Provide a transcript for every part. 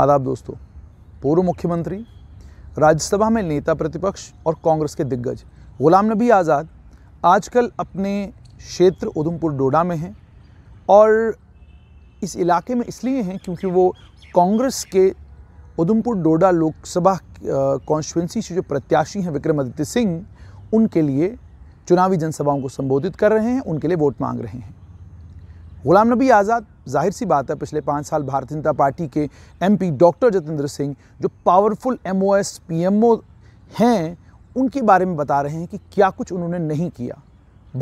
आदाब दोस्तों पूर्व मुख्यमंत्री राज्यसभा में नेता प्रतिपक्ष और कांग्रेस के दिग्गज गुलाम नबी आज़ाद आजकल अपने क्षेत्र उधमपुर डोडा में हैं और इस इलाके में इसलिए हैं क्योंकि वो कांग्रेस के उधमपुर डोडा लोकसभा कॉन्स्टिट्यूंसी से जो प्रत्याशी हैं विक्रमादित्य सिंह उनके लिए चुनावी जनसभाओं को संबोधित कर रहे हैं उनके लिए वोट मांग रहे हैं गुलाम नबी आज़ाद जाहिर सी बात है पिछले पाँच साल भारतीय जनता पार्टी के एमपी डॉक्टर जतेंद्र सिंह जो पावरफुल एमओएस पीएमओ हैं उनके बारे में बता रहे हैं कि क्या कुछ उन्होंने नहीं किया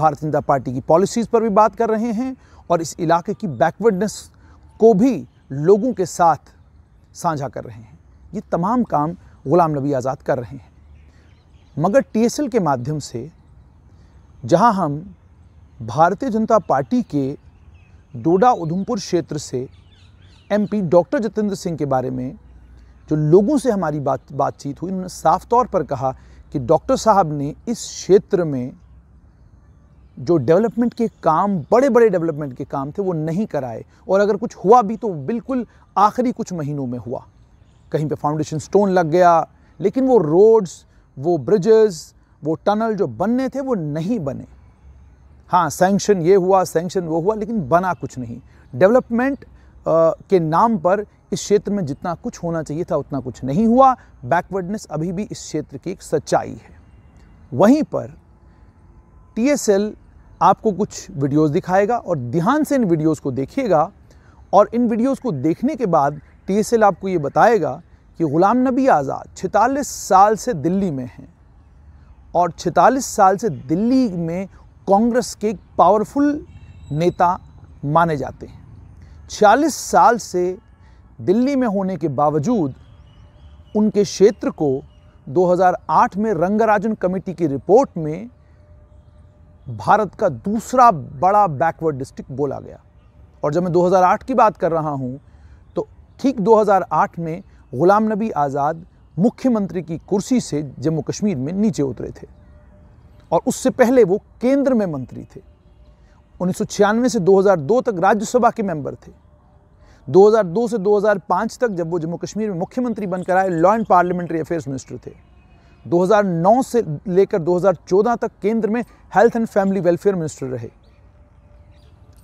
भारतीय जनता पार्टी की पॉलिसीज़ पर भी बात कर रहे हैं और इस इलाके की बैकवर्डनेस को भी लोगों के साथ साझा कर रहे हैं ये तमाम काम गुलाम नबी आज़ाद कर रहे हैं मगर एल के माध्यम से जहाँ हम भारतीय जनता पार्टी के डोडा उधमपुर क्षेत्र से एमपी डॉक्टर जितेंद्र सिंह के बारे में जो लोगों से हमारी बात बातचीत हुई उन्होंने साफ तौर पर कहा कि डॉक्टर साहब ने इस क्षेत्र में जो डेवलपमेंट के काम बड़े बड़े डेवलपमेंट के काम थे वो नहीं कराए और अगर कुछ हुआ भी तो बिल्कुल आखिरी कुछ महीनों में हुआ कहीं पे फाउंडेशन स्टोन लग गया लेकिन वो रोड्स वो ब्रिजेस वो टनल जो बनने थे वो नहीं बने हाँ सैंक्शन ये हुआ सैंक्शन वो हुआ लेकिन बना कुछ नहीं डेवलपमेंट के नाम पर इस क्षेत्र में जितना कुछ होना चाहिए था उतना कुछ नहीं हुआ बैकवर्डनेस अभी भी इस क्षेत्र की एक सच्चाई है वहीं पर टीएसएल आपको कुछ वीडियोस दिखाएगा और ध्यान से इन वीडियोस को देखिएगा और इन वीडियोस को देखने के बाद टीएसएल आपको ये बताएगा कि ग़ुलाम नबी आज़ाद छतालीस साल से दिल्ली में हैं और छतालीस साल से दिल्ली में कांग्रेस के पावरफुल नेता माने जाते हैं 46 साल से दिल्ली में होने के बावजूद उनके क्षेत्र को 2008 में रंगराजन कमेटी की रिपोर्ट में भारत का दूसरा बड़ा बैकवर्ड डिस्ट्रिक्ट बोला गया और जब मैं 2008 की बात कर रहा हूं तो ठीक 2008 में ग़ुलाम नबी आज़ाद मुख्यमंत्री की कुर्सी से जम्मू कश्मीर में नीचे उतरे थे और उससे पहले वो केंद्र में मंत्री थे उन्नीस से 2002 तक राज्यसभा के मेंबर थे 2002 से 2005 तक जब वो जम्मू कश्मीर में मुख्यमंत्री बनकर आए law and parliamentary affairs minister थे 2009 से लेकर 2014 तक केंद्र में health and family welfare minister रहे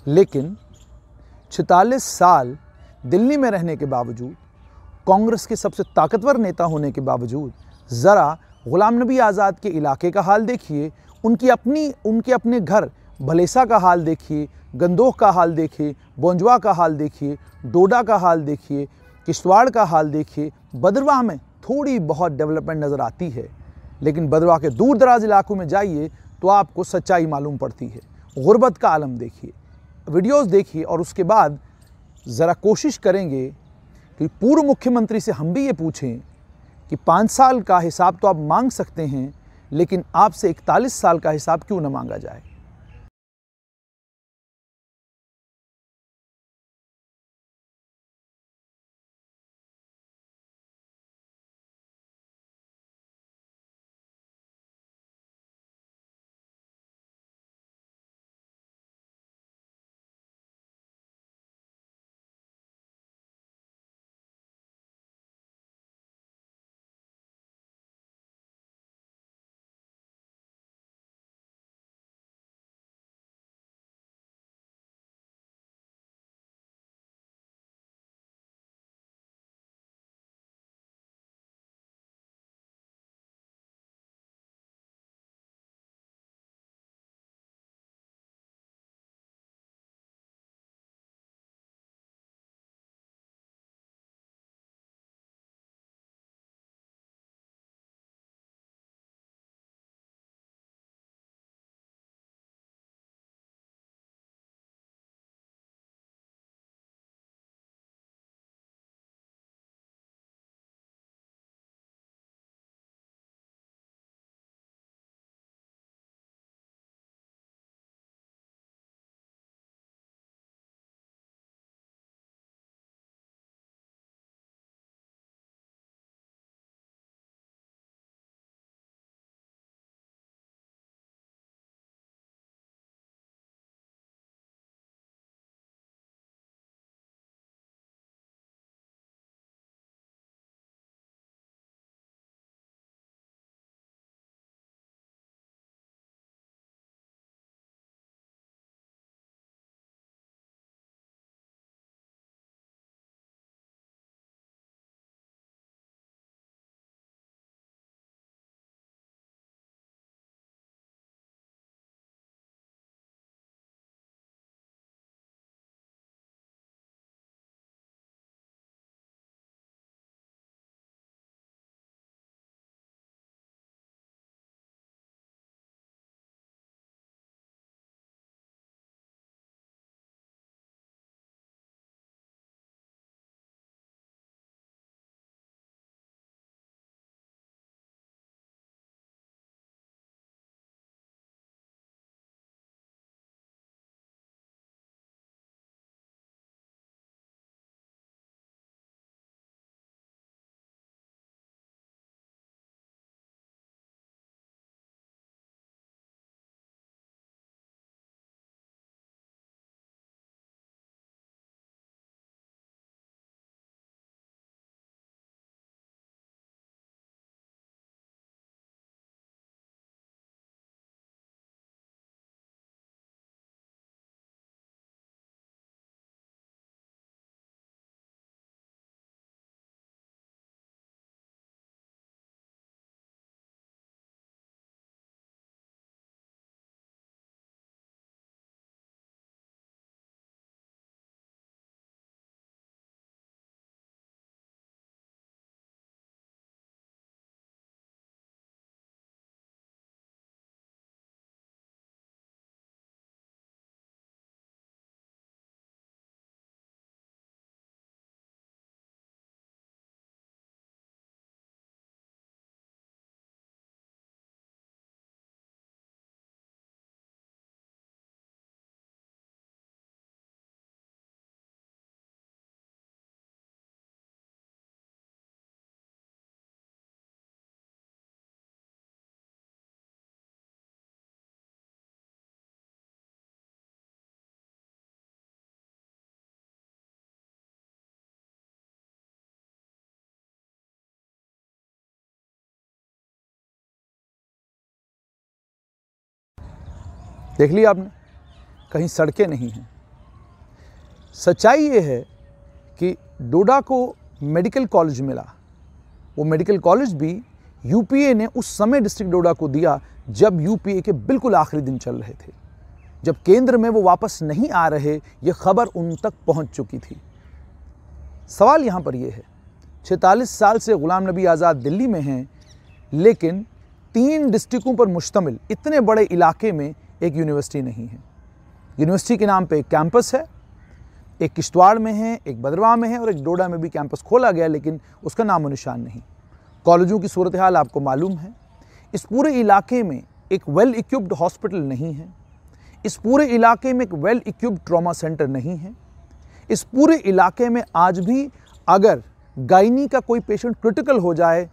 लेकिन छतालीस साल दिल्ली में रहने के बावजूद कांग्रेस के सबसे ताकतवर नेता होने के बावजूद ज़रा ग़ुलाम नबी आज़ाद के इलाके का हाल देखिए उनकी अपनी उनके अपने घर भलेसा का हाल देखिए गंदोह का हाल देखिए बोंजवा का हाल देखिए डोडा का हाल देखिए किश्तवाड़ का हाल देखिए बदरवाह में थोड़ी बहुत डेवलपमेंट नज़र आती है लेकिन बदरवाह के दूर दराज इलाकों में जाइए तो आपको सच्चाई मालूम पड़ती है गुर्बत का आलम देखिए वीडियोस देखिए और उसके बाद ज़रा कोशिश करेंगे कि पूर्व मुख्यमंत्री से हम भी ये पूछें कि पाँच साल का हिसाब तो आप मांग सकते हैं लेकिन आपसे इकतालीस साल का हिसाब क्यों ना मांगा जाए देख लिया आपने कहीं सड़कें नहीं हैं सच्चाई ये है कि डोडा को मेडिकल कॉलेज मिला वो मेडिकल कॉलेज भी यूपीए ने उस समय डिस्ट्रिक्ट डोडा को दिया जब यूपीए के बिल्कुल आखिरी दिन चल रहे थे जब केंद्र में वो वापस नहीं आ रहे ये खबर उन तक पहुंच चुकी थी सवाल यहाँ पर यह है छतालीस साल से ग़ुलाम नबी आज़ाद दिल्ली में हैं लेकिन तीन डिस्ट्रिक्टों पर मुश्तमिल इतने बड़े इलाके में एक यूनिवर्सिटी नहीं है यूनिवर्सिटी के नाम पे एक कैंपस है एक किश्तवाड़ में है एक बदरवा में है और एक डोडा में भी कैंपस खोला गया लेकिन उसका नामो निशान नहीं कॉलेजों की सूरत हाल आपको मालूम है इस पूरे इलाके में एक वेल इक्विप्ड हॉस्पिटल नहीं है इस पूरे इलाके में एक वेल इक्विप्ड ट्रामा सेंटर नहीं है इस पूरे इलाके में आज भी अगर गायनी का कोई पेशेंट क्रिटिकल हो जाए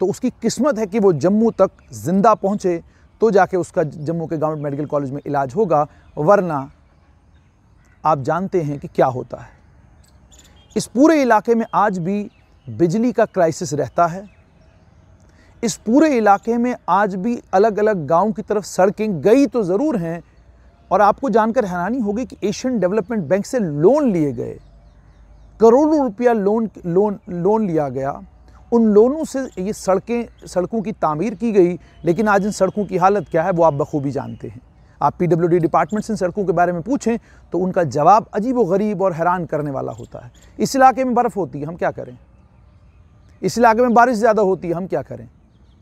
तो उसकी किस्मत है कि वो जम्मू तक ज़िंदा पहुँचे तो जाके उसका जम्मू के गवर्नमेंट मेडिकल कॉलेज में इलाज होगा वरना आप जानते हैं कि क्या होता है इस पूरे इलाके में आज भी बिजली का क्राइसिस रहता है इस पूरे इलाके में आज भी अलग अलग गांव की तरफ सड़कें गई तो ज़रूर हैं और आपको जानकर हैरानी होगी कि एशियन डेवलपमेंट बैंक से लोन लिए गए करोड़ों रुपया लोन लोन लोन लिया गया उन लोनों से ये सड़कें सड़कों की तामीर की गई लेकिन आज इन सड़कों की हालत क्या है वो आप बखूबी जानते हैं आप पी डब्ल्यू डी डिपार्टमेंट से इन सड़कों के बारे में पूछें तो उनका जवाब अजीब व गरीब और हैरान करने वाला होता है इस इलाके में बर्फ़ होती है हम क्या करें इस इलाके में बारिश ज़्यादा होती है हम क्या करें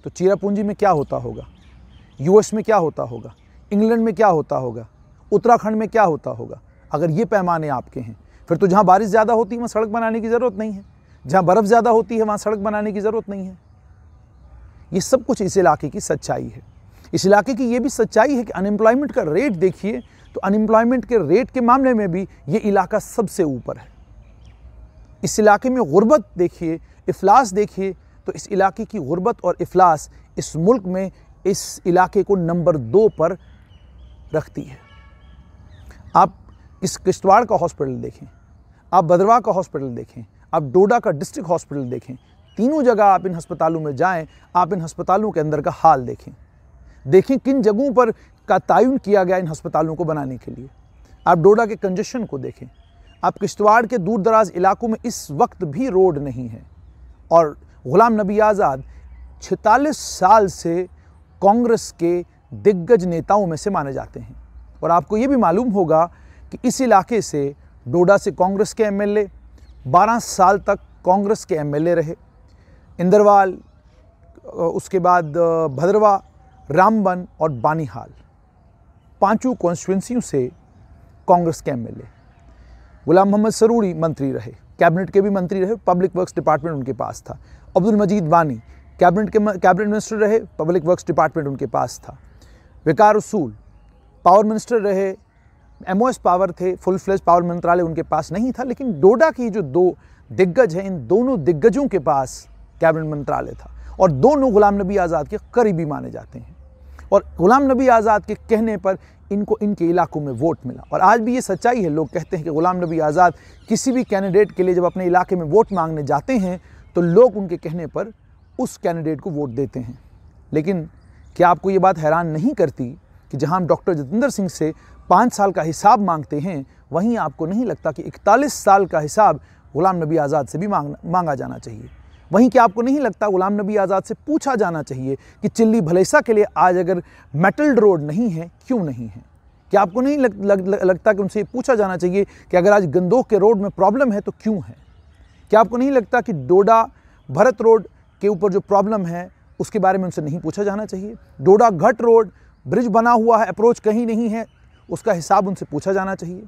तो चीरापूंजी में क्या होता होगा यूएस में क्या होता होगा इंग्लैंड में क्या होता होगा उत्तराखंड में क्या होता होगा अगर ये पैमाने आपके हैं फिर तो जहाँ बारिश ज़्यादा होती है वहाँ सड़क बनाने की ज़रूरत नहीं है जहाँ बर्फ़ ज़्यादा होती है वहाँ सड़क बनाने की ज़रूरत नहीं है ये सब कुछ इस इलाके की सच्चाई है इस इलाके की ये भी सच्चाई है कि अनएम्प्लॉयमेंट का रेट देखिए तो अनएम्प्लॉयमेंट के रेट के मामले में भी ये इलाका सबसे ऊपर है इस इलाके में गुर्बत देखिए अफलास देखिए तो इस इलाके की गुर्बत और अफलास इस मुल्क में इस इलाके को नंबर दो पर रखती है आप इस किश्तवाड़ का हॉस्पिटल देखें आप भद्रवाह का हॉस्पिटल देखें आप डोडा का डिस्ट्रिक्ट हॉस्पिटल देखें तीनों जगह आप इन अस्पतालों में जाएं आप इन अस्पतालों के अंदर का हाल देखें देखें किन जगहों पर का तयन किया गया इन अस्पतालों को बनाने के लिए आप डोडा के कंजेशन को देखें आप किश्तवाड़ के दूर दराज इलाकों में इस वक्त भी रोड नहीं है और ग़ुलाम नबी आज़ाद छतालीस साल से कांग्रेस के दिग्गज नेताओं में से माने जाते हैं और आपको ये भी मालूम होगा कि इस इलाके से डोडा से कांग्रेस के एमएलए 12 साल तक कांग्रेस के एमएलए रहे इंदरवाल उसके बाद भद्रवा रामबन और बानीहाल पांचों कॉन्स्टिट्यूंसियों से कांग्रेस के एमएलए गुलाम मोहम्मद सरूरी मंत्री रहे कैबिनेट के भी मंत्री रहे पब्लिक वर्क्स डिपार्टमेंट उनके पास था अब्दुल मजीद वानी कैबिनेट के कैबिनेट मिनिस्टर रहे पब्लिक वर्क्स डिपार्टमेंट उनके पास था विकार उसूल पावर मिनिस्टर रहे एमओएस पावर थे फुल फ्लेज पावर मंत्रालय उनके पास नहीं था लेकिन डोडा की जो दो दिग्गज हैं इन दोनों दिग्गजों के पास कैबिनेट मंत्रालय था और दोनों गुलाम नबी आज़ाद के करीबी माने जाते हैं और गुलाम नबी आज़ाद के कहने पर इनको इनके इलाकों में वोट मिला और आज भी ये सच्चाई है लोग कहते हैं कि गुलाम नबी आज़ाद किसी भी कैंडिडेट के लिए जब अपने इलाके में वोट मांगने जाते हैं तो लोग उनके कहने पर उस कैंडिडेट को वोट देते हैं लेकिन क्या आपको ये बात हैरान नहीं करती कि जहां हम डॉक्टर जितेंद्र सिंह से पाँच साल का हिसाब मांगते हैं वहीं आपको नहीं लगता कि इकतालीस साल का हिसाब ग़ुलाम नबी आज़ाद से भी मांग मांगा जाना चाहिए वहीं क्या आपको नहीं लगता ग़ुलाम नबी आज़ाद से पूछा जाना चाहिए कि चिल्ली भलेसा के लिए आज अगर मेटल्ड रोड नहीं है क्यों नहीं है क्या आपको नहीं लग, लग, लग, लगता कि उनसे पूछा जाना चाहिए कि अगर आज गंदोह के रोड में प्रॉब्लम है तो क्यों है क्या आपको नहीं लगता कि डोडा भरत रोड के ऊपर जो प्रॉब्लम है उसके बारे में उनसे नहीं पूछा जाना चाहिए डोडा घट रोड ब्रिज बना हुआ है अप्रोच कहीं नहीं है उसका हिसाब उनसे पूछा जाना चाहिए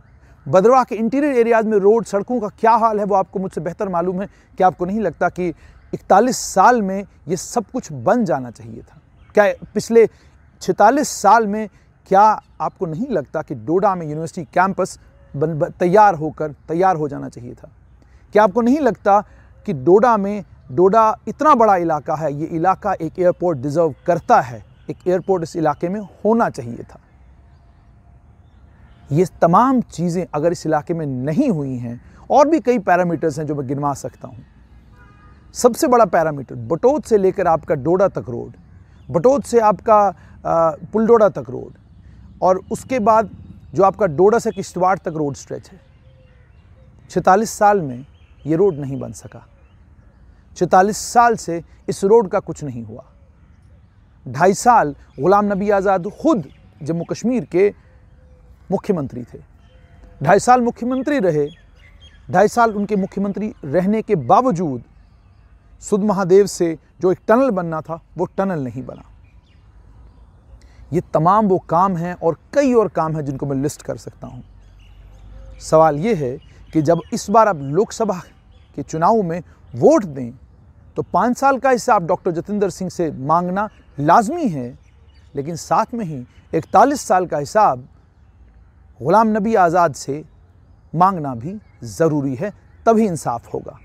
भद्रवाह के इंटीरियर एरियाज़ में रोड सड़कों का क्या हाल है वो आपको मुझसे बेहतर मालूम है कि आपको नहीं लगता कि इकतालीस साल में ये सब कुछ बन जाना चाहिए था क्या पिछले छतालीस साल में क्या आपको नहीं लगता कि डोडा में यूनिवर्सिटी कैंपस तैयार होकर तैयार हो जाना चाहिए था क्या आपको नहीं लगता कि डोडा में डोडा इतना बड़ा इलाका है ये इलाका एक एयरपोर्ट डिज़र्व करता है एक एयरपोर्ट इस इलाके में होना चाहिए था ये तमाम चीज़ें अगर इस इलाके में नहीं हुई हैं और भी कई पैरामीटर्स हैं जो मैं गिनवा सकता हूँ सबसे बड़ा पैरामीटर बटोत से लेकर आपका डोडा तक रोड बटोत से आपका पुलडोडा तक रोड और उसके बाद जो आपका डोडा से किश्तवाड़ तक रोड स्ट्रेच है छतालीस साल में ये रोड नहीं बन सका छतालीस साल से इस रोड का कुछ नहीं हुआ ढाई साल ग़ुलाम नबी आज़ाद ख़ुद जम्मू कश्मीर के मुख्यमंत्री थे ढाई साल मुख्यमंत्री रहे ढाई साल उनके मुख्यमंत्री रहने के बावजूद सुद महादेव से जो एक टनल बनना था वो टनल नहीं बना ये तमाम वो काम हैं और कई और काम हैं जिनको मैं लिस्ट कर सकता हूँ सवाल ये है कि जब इस बार आप लोकसभा के चुनाव में वोट दें तो पाँच साल का हिसाब डॉक्टर जितेंद्र सिंह से मांगना लाजमी है लेकिन साथ में ही इकतालीस साल का हिसाब ग़ुलाम नबी आज़ाद से मांगना भी ज़रूरी है तभी इंसाफ होगा